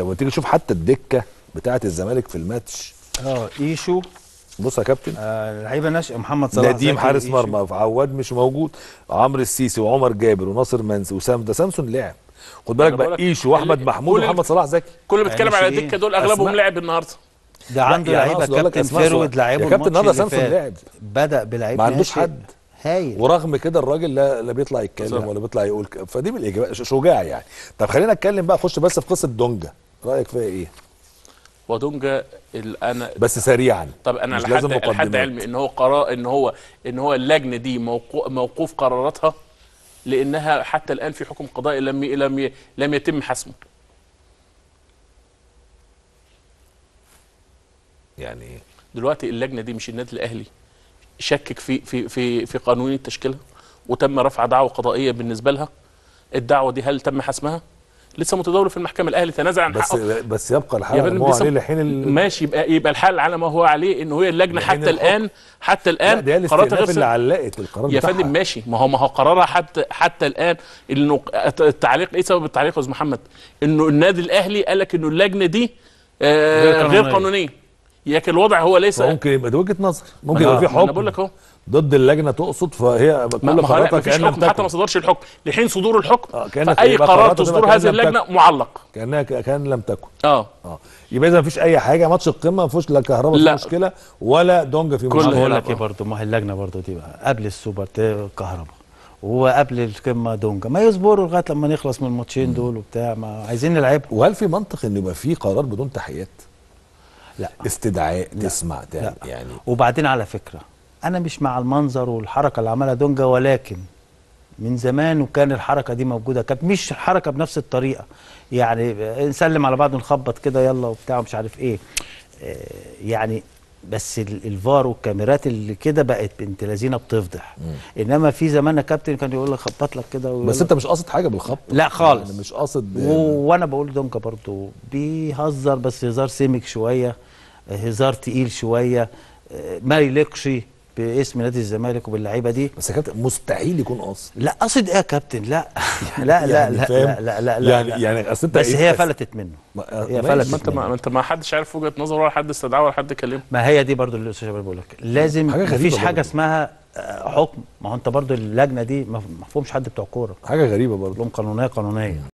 لما تيجي تشوف حتى الدكه بتاعه الزمالك في الماتش اه ايشو بص يا كابتن آه لعيبه ناشئه محمد صلاح نديم حارس مرمى عواد مش موجود عمرو السيسي وعمر جابر وناصر منسي وسام ده سامسون لعب خد بالك بقى ايشو واحمد محمود ومحمد صلاح زكي كل اللي بيتكلم على الدكه دول اغلبهم لعب النهارده ده عنده لعيبه كابتن فيرويد لعيبه كابتن النهارده سامسون لعب بدا بلعيب ما عندوش حد هايل ورغم كده الراجل لا لا بيطلع يتكلم ولا بيطلع يقول فدي من الاجابات شجاع يعني طب خلينا نتكلم بقى خش بس في قصه دونجا رايك فيها ايه ودونجا انا بس سريعا طب انا لحد لحد علمي ان هو قرار ان هو ان هو اللجنه دي موقو موقوف قراراتها لانها حتى الان في حكم قضائي لم لم لم يتم حسمه يعني دلوقتي اللجنه دي مش النادي الاهلي شكك في في في في قانون التشكيله وتم رفع دعوه قضائيه بالنسبه لها الدعوه دي هل تم حسمها لسه متداول في المحكمه الاهلي تنازع عن بس حقه بس يبقى الحال هو عليه لحين ال... ماشي يبقى إيه؟ يبقى الحال على ما هو عليه ان هي اللجنه حتى الان حتى الان قرارات غير اللي علقت القرار يا فندم ماشي ما هو ما هو قرارها حتى حتى الان انه التعليق ايه سبب التعليق يا استاذ محمد انه النادي الاهلي قال لك انه اللجنه دي آه غير قانونيه لكن الوضع هو ليس ممكن يبقى دي وجهه نظر ممكن يبقى في حكم انا بقول لك اهو ضد اللجنه تقصد فهي كل قراراتها كانها حكم حتى ما صدرش الحكم لحين صدور الحكم آه فاي قرار تصدره هذه اللجنه معلق كانها كان لم تكن اه اه يبقى اذا مفيش اي حاجه ماتش القمه ما فيهوش لا كهرباء في مشكله ولا دونجا في مشكله بقول لك ايه برضه ما هي اللجنه برضه دي بقى قبل السوبر كهرباء وقبل القمه دونجا ما يصبروا لغايه لما نخلص من الماتشين دول وبتاع ما عايزين نلعبها وهل في منطق ان يبقى في قرار بدون تحيات؟ لا استدعاء لا. تسمع لا. يعني وبعدين على فكره انا مش مع المنظر والحركه اللي عملها دونجا ولكن من زمان وكان الحركه دي موجوده كانت مش حركه بنفس الطريقه يعني نسلم على بعض ونخبط كده يلا وبتاع ومش عارف ايه آه، يعني بس الفار والكاميرات اللي كده بقت بنت لذينه بتفضح مم. انما في زمان كابتن كان يقول لك خبط لك كده بس انت مش قاصد حاجه بالخبط لا خالص يعني مش قاصد و... وانا بقول دونكا برضو بيهزر بس هزار سمك شويه هزار تقيل شويه آه، ما يليقش باسم نادي الزمالك وباللعيبه دي بس يا كابتن مستحيل يكون قاصد لا قاصد ايه يا كابتن لا لا لا يعني لا, لا لا لا يعني يعني اصل بس هي فلتت منه هي فلتت ما انت ما انت ما حدش عارف وجهه نظره ولا حد استدعاه ولا حد كلمه ما هي دي برضو اللي الاستاذ شباب بيقول لك لازم مفيش حاجه اسمها آه، حكم ما هو انت برضو اللجنه دي ما فهمش حد بتوع كوره حاجه غريبه برضو قانونيه قانونيه